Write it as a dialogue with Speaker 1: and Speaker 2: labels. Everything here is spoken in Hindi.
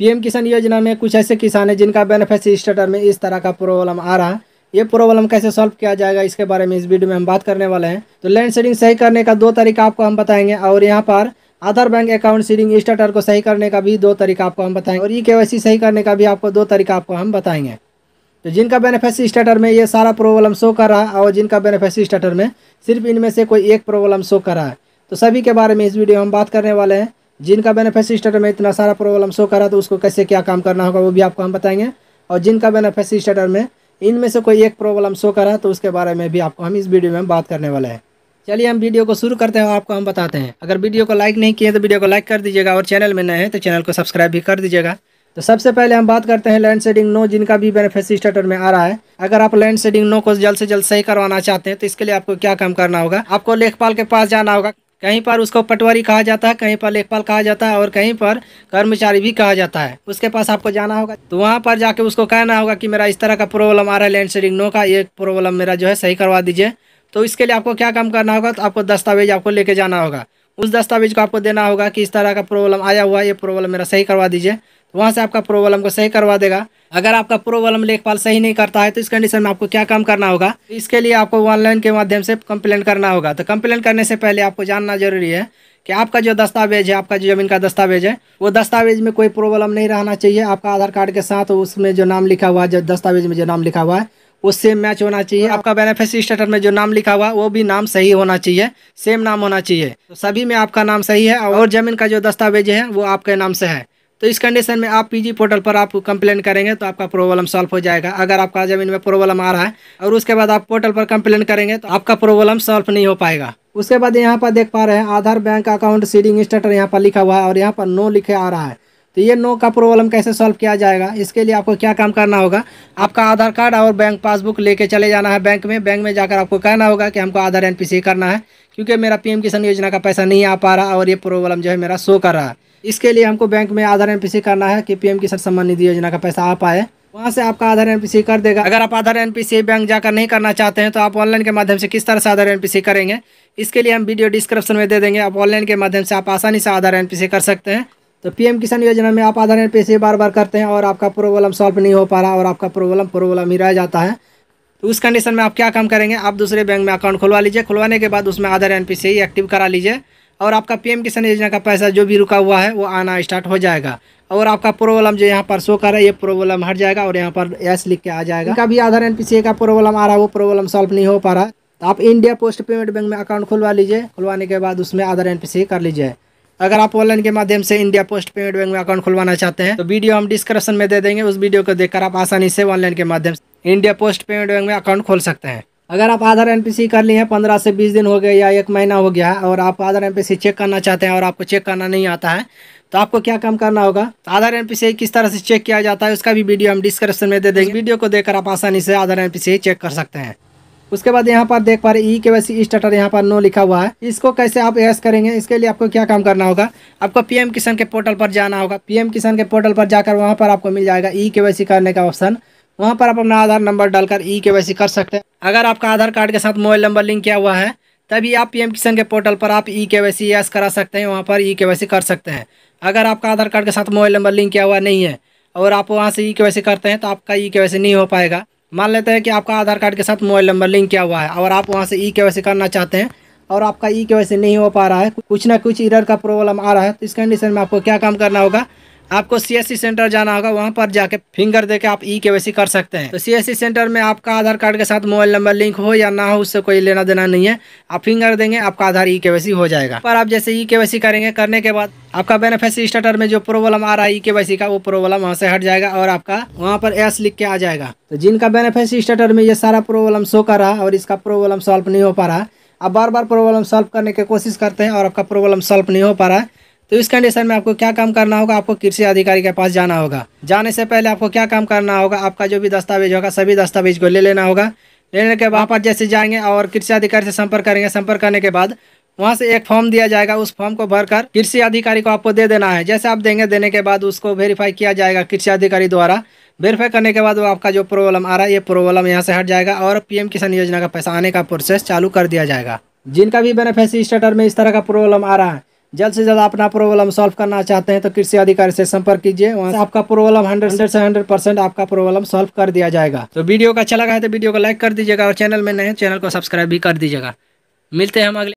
Speaker 1: पीएम किसान योजना में कुछ ऐसे किसान हैं जिनका बेनिफिट स्टेटर में इस तरह का प्रॉब्लम आ रहा है ये प्रॉब्लम कैसे सॉल्व किया जाएगा इसके बारे में इस वीडियो में हम बात करने वाले हैं तो लैंड शेडिंग सही करने का दो तरीका आपको हम बताएंगे और यहाँ पर आधार बैंक अकाउंट सीडिंग स्टार्टर को सही करने का भी दो तरीका आपको हम बताएंगे और ई के सही करने का भी आपको दो तरीका आपको हम बताएंगे तो जिनका बेनिफिट स्टार्टर में ये सारा प्रॉब्लम शो कर रहा है और जिनका बेनिफिट स्टार्टर में सिर्फ इनमें से कोई एक प्रॉब्लम शो कर रहा है तो सभी के बारे में इस वीडियो में हम बात करने वाले हैं जिनका बेनिफिशियरी स्टेटर में इतना सारा प्रॉब्लम शो करा तो उसको कैसे क्या काम करना होगा वो भी आपको हम बताएंगे और जिनका बेनिफिशियरी स्टेटर में इनमें से कोई एक प्रॉब्लम शो करा तो उसके बारे में भी आपको हम इस वीडियो में बात करने वाले हैं चलिए हम वीडियो को शुरू करते हैं और आपको हम बताते हैं अगर वीडियो को लाइक नहीं किए तो वीडियो को लाइक कर दीजिएगा और चैनल में नए हैं तो चैनल को सब्सक्राइब भी कर दीजिएगा तो सबसे पहले हम बात करते हैं लैंड सेडिंग नो जिनका भी बेनिफिशियरी स्टेटर में आ रहा है अगर आप लैंड सेडिंग नो को जल्द से जल्द सही करवाना चाहते हैं तो इसके लिए आपको क्या काम करना होगा आपको लेखपाल के पास जाना होगा कहीं पर उसको पटवारी कहा जाता है कहीं पर लेखपाल कहा जाता है और कहीं पर कर्मचारी भी कहा जाता है उसके पास आपको जाना होगा तो वहाँ पर जाके उसको कहना होगा कि मेरा इस तरह का प्रॉब्लम आ रहा है लैंड शेडिंग नो का ये प्रॉब्लम मेरा जो है सही करवा दीजिए तो इसके लिए आपको क्या काम करना होगा तो आपको दस्तावेज आपको लेके जाना होगा उस दस्तावेज को आपको देना होगा कि इस तरह का प्रॉब्लम आया हुआ है ये प्रॉब्लम मेरा सही करवा दीजिए तो वहाँ से आपका प्रॉब्लम को सही करवा देगा अगर आपका प्रॉब्लम लेखपाल सही नहीं करता है तो इस कंडीशन में आपको क्या काम करना होगा इसके लिए आपको ऑनलाइन के माध्यम से कंप्लेंट करना होगा तो कंप्लेंट करने से पहले आपको जानना जरूरी है कि आपका जो दस्तावेज है आपका जो जमीन का दस्तावेज है वो दस्तावेज में कोई प्रॉब्लम नहीं रहना चाहिए आपका आधार कार्ड के साथ उसमें जो नाम लिखा हुआ है जो दस्तावेज में जो नाम लिखा हुआ है वो सेम मैच होना चाहिए आपका बेनिफिशियरी स्टेटर में जो नाम लिखा हुआ है वो भी नाम सही होना चाहिए सेम नाम होना चाहिए तो सभी में आपका नाम सही है और जमीन का जो दस्तावेज है वो आपके नाम से है तो इस कंडीशन में आप पीजी पोर्टल पर आप कंप्लेन करेंगे तो आपका प्रॉब्लम सॉल्व हो जाएगा अगर आपका ज़मीन में प्रॉब्लम आ रहा है और उसके बाद आप पोर्टल पर कंप्लेंट करेंगे तो आपका प्रॉब्लम सॉल्व नहीं हो पाएगा उसके बाद यहाँ पर देख पा रहे हैं Aadhaar bank account seeding status यहाँ पर लिखा हुआ है और यहाँ पर नो लिखे आ रहा है तो ये नो का प्रॉब्लम कैसे सॉल्व किया जाएगा इसके लिए आपको क्या काम करना होगा आपका आधार कार्ड और बैंक पासबुक लेके चले जाना है बैंक में बैंक में जाकर आपको कहना होगा कि हमको आधार एनपीसी करना है क्योंकि मेरा पीएम किसान योजना का पैसा नहीं आ पा रहा और ये प्रॉब्लम जो है मेरा शो कर रहा है इसके लिए हमको बैंक में आधार एन करना है कि पीएम किसान सम्मान निधि योजना का पैसा आ पाए वहाँ से आपका आधार एन कर देगा अगर आप आधार एन बैंक जाकर नहीं करना चाहते हैं तो आप ऑनलाइन के माध्यम से किस तरह से आधार एन करेंगे इसके लिए हम वीडियो डिस्क्रिप्शन में दे देंगे आप ऑनलाइन के माध्यम से आप आसानी से आधार एन कर सकते हैं तो पीएम किसान योजना में आप आधार एन बार बार करते हैं और आपका प्रॉब्लम सॉल्व नहीं हो पा रहा और आपका प्रॉब्लम प्रॉब्लम ही रह जाता है तो उस कंडीशन में आप क्या काम करेंगे आप दूसरे बैंक में अकाउंट खुलवा लीजिए खुलवाने के बाद उसमें आधार एन एक्टिव करा लीजिए और आपका पीएम किसान योजना का पैसा जो भी रुका हुआ है वो आना स्टार्ट हो जाएगा और आपका प्रॉब्लम जो यहाँ पर शो कर रहा है ये प्रॉब्लम हट जाएगा और यहाँ पर एस लिख के आ जाएगा कभी आधार एन का प्रॉब्लम आ रहा है वो प्रॉब्लम सॉल्व नहीं हो पा रहा तो आप इंडिया पोस्ट पेमेंट बैंक में अकाउंट खुलवा लीजिए खुलवाने के बाद उसमें आधार एन कर लीजिए अगर आप ऑनलाइन के माध्यम से इंडिया पोस्ट पेमेंट बैंक में अकाउंट खुलवाना चाहते हैं तो वीडियो हम डिस्क्रिप्शन में दे देंगे उस वीडियो को देखकर आप आसानी से ऑनलाइन के माध्यम से इंडिया पोस्ट पेमेंट बैंक में अकाउंट खोल सकते हैं अगर आप आधार एनपीसी कर लिए हैं पंद्रह से बीस दिन हो गए या एक महीना हो गया है और आप आधार एनपीसी चेक करना चाहते हैं और आपको चेक करना नहीं आता है तो आपको क्या काम करना होगा आधार एन किस तरह से चेक किया जाता है उसका भी वीडियो हम डिस्क्रिप्शन में दे देंगे वीडियो को देखकर आप आसानी से आधार एन चेक कर सकते हैं उसके बाद यहाँ पर देख पा रहे ई के वैसी स्टेटर स्टार्टर यहाँ पर नो लिखा हुआ है इसको कैसे आप एस करेंगे इसके लिए आपको क्या काम करना होगा आपको पीएम किसान के पोर्टल पर जाना होगा पीएम किसान के पोर्टल पर जाकर वहाँ पर आपको मिल जाएगा ई e के करने का ऑप्शन वहाँ पर आप अपना आधार नंबर डालकर ई e के कर सकते हैं अगर आपका आधार कार्ड के साथ मोबाइल नंबर लिंक किया हुआ है तभी आप पीएम किसान के पोर्टल पर आप ई के वाई यस करा सकते हैं वहाँ पर ई e के कर सकते हैं अगर आपका आधार कार्ड के साथ मोबाइल नंबर लिंक किया हुआ नहीं है और आप वहाँ से ई e के करते हैं तो आपका ई के नहीं हो पाएगा मान लेते हैं कि आपका आधार कार्ड के साथ मोबाइल नंबर लिंक किया हुआ है और आप वहाँ से ई के करना चाहते हैं और आपका ई के नहीं हो पा रहा है कुछ ना कुछ इरर का प्रॉब्लम आ रहा है तो इस कंडीशन में आपको क्या काम करना होगा आपको सी सेंटर जाना होगा वहाँ पर जाके फिंगर देके आप ई e के कर सकते हैं तो सी सेंटर में आपका आधार कार्ड के साथ मोबाइल नंबर लिंक हो या ना हो उससे कोई लेना देना नहीं है आप फिंगर देंगे आपका आधार ई e के हो जाएगा पर आप जैसे ई e के करेंगे करने के बाद आपका बेनिफिशियरी स्टार्टर में जो प्रॉब्लम आ रहा है ई के का वो प्रॉब्लम वहाँ से हट जाएगा और आपका वहाँ पर एस लिख के आ जाएगा तो जिनका बेनिफिशियरी स्टार्टर में ये सारा प्रॉब्लम शो कर रहा और इसका प्रॉब्लम सॉल्व नहीं हो पा रहा आप बार बार प्रॉब्लम सॉल्व करने की कोशिश करते हैं और आपका प्रॉब्लम सॉल्व नहीं हो पा रहा है तो इस कंडीशन में आपको क्या काम करना होगा आपको कृषि अधिकारी के पास जाना होगा जाने से पहले आपको क्या काम करना होगा आपका जो भी दस्तावेज होगा सभी दस्तावेज को ले लेना होगा लेने के वहाँ पर जैसे जाएंगे और कृषि अधिकारी से संपर्क करेंगे संपर्क करने के बाद वहाँ से एक फॉर्म दिया जाएगा उस फॉर्म को भरकर कृषि अधिकारी को आपको दे देना है जैसे आप देंगे देने के बाद उसको वेरीफाई किया जाएगा कृषि अधिकारी द्वारा वेरीफाई करने के बाद वो आपका जो प्रॉब्लम आ रहा है ये प्रॉब्लम यहाँ से हट जाएगा और पीएम किसान योजना का पैसा आने का प्रोसेस चालू कर दिया जाएगा जिनका भी बेनिफिशियरी स्टेटर में इस तरह का प्रॉब्लम आ रहा है जल्द से जल्द अपना प्रॉब्लम सॉल्व करना चाहते हैं तो कृषि अधिकारी से संपर्क कीजिए वहाँ से आपका प्रॉब्लम हंड्रेड से हंड्रेड परसेंट आपका प्रॉब्लम सॉल्व कर दिया जाएगा तो वीडियो का अच्छा लगा है तो वीडियो को लाइक कर दीजिएगा और चैनल में नए चैनल को सब्सक्राइब भी कर दीजिएगा मिलते हैं हम अगले